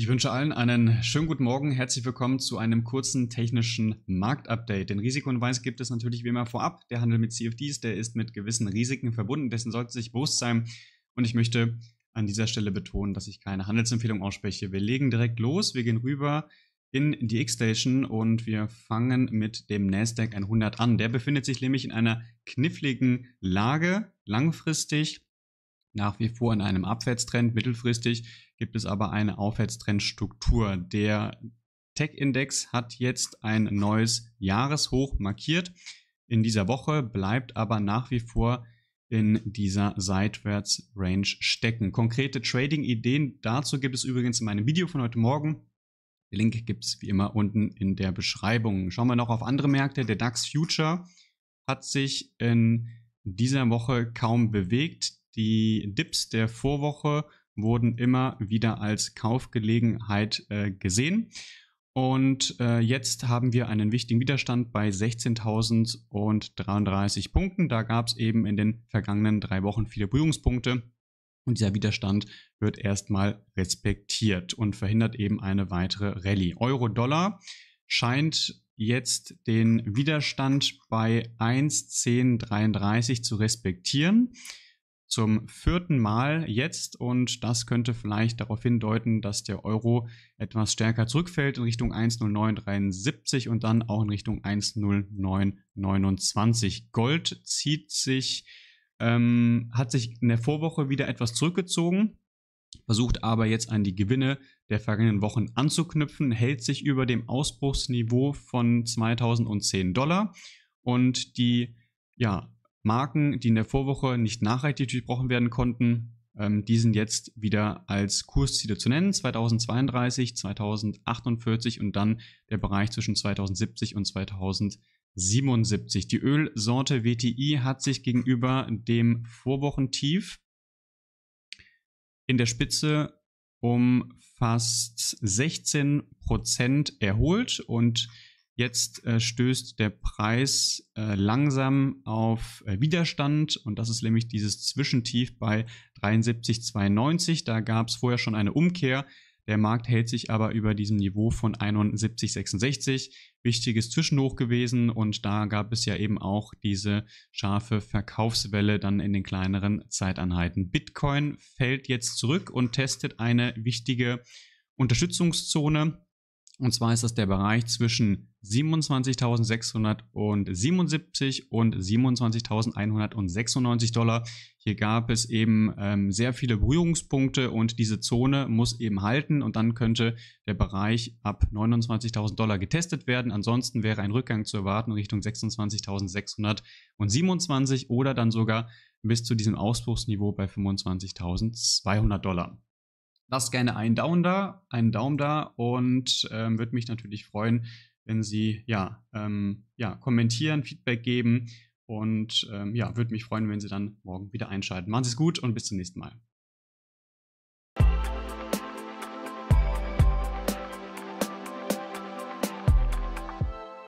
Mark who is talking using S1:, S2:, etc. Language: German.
S1: Ich wünsche allen einen schönen guten Morgen. Herzlich willkommen zu einem kurzen technischen Marktupdate. Den Risikohinweis gibt es natürlich wie immer vorab. Der Handel mit CFDs, der ist mit gewissen Risiken verbunden. Dessen sollte sich bewusst sein. Und ich möchte an dieser Stelle betonen, dass ich keine Handelsempfehlung ausspreche. Wir legen direkt los. Wir gehen rüber in die X-Station und wir fangen mit dem Nasdaq 100 an. Der befindet sich nämlich in einer kniffligen Lage langfristig, nach wie vor in einem Abwärtstrend, mittelfristig gibt es aber eine Aufwärtstrendstruktur. Der Tech-Index hat jetzt ein neues Jahreshoch markiert. In dieser Woche bleibt aber nach wie vor in dieser Seitwärts-Range stecken. Konkrete Trading-Ideen dazu gibt es übrigens in meinem Video von heute Morgen. Den Link gibt es wie immer unten in der Beschreibung. Schauen wir noch auf andere Märkte. Der DAX Future hat sich in dieser Woche kaum bewegt. Die Dips der Vorwoche wurden immer wieder als Kaufgelegenheit äh, gesehen. Und äh, jetzt haben wir einen wichtigen Widerstand bei 16.033 Punkten. Da gab es eben in den vergangenen drei Wochen viele Berührungspunkte. Und dieser Widerstand wird erstmal respektiert und verhindert eben eine weitere Rallye. Euro-Dollar scheint jetzt den Widerstand bei 1,1033 zu respektieren zum vierten Mal jetzt und das könnte vielleicht darauf hindeuten, dass der Euro etwas stärker zurückfällt in Richtung 1,0973 und dann auch in Richtung 1,0929. Gold zieht sich, ähm, hat sich in der Vorwoche wieder etwas zurückgezogen versucht aber jetzt an die Gewinne der vergangenen Wochen anzuknüpfen, hält sich über dem Ausbruchsniveau von 2010 Dollar und die ja, Marken, die in der Vorwoche nicht nachhaltig durchbrochen werden konnten, ähm, die sind jetzt wieder als Kursziele zu nennen. 2032, 2048 und dann der Bereich zwischen 2070 und 2077. Die Ölsorte WTI hat sich gegenüber dem Vorwochentief in der Spitze um fast 16 erholt und Jetzt äh, stößt der Preis äh, langsam auf äh, Widerstand und das ist nämlich dieses Zwischentief bei 73,92. Da gab es vorher schon eine Umkehr. Der Markt hält sich aber über diesem Niveau von 71,66. Wichtiges Zwischenhoch gewesen und da gab es ja eben auch diese scharfe Verkaufswelle dann in den kleineren Zeiteinheiten. Bitcoin fällt jetzt zurück und testet eine wichtige Unterstützungszone und zwar ist das der Bereich zwischen 27.677 und 27.196 Dollar. Hier gab es eben ähm, sehr viele Berührungspunkte und diese Zone muss eben halten und dann könnte der Bereich ab 29.000 Dollar getestet werden. Ansonsten wäre ein Rückgang zu erwarten Richtung 26.627 oder dann sogar bis zu diesem Ausbruchsniveau bei 25.200 Dollar. Lasst gerne einen Daumen da, einen Daumen da und ähm, würde mich natürlich freuen, wenn Sie ja, ähm, ja, kommentieren, Feedback geben und ähm, ja, würde mich freuen, wenn Sie dann morgen wieder einschalten. Machen Sie es gut und bis zum nächsten Mal.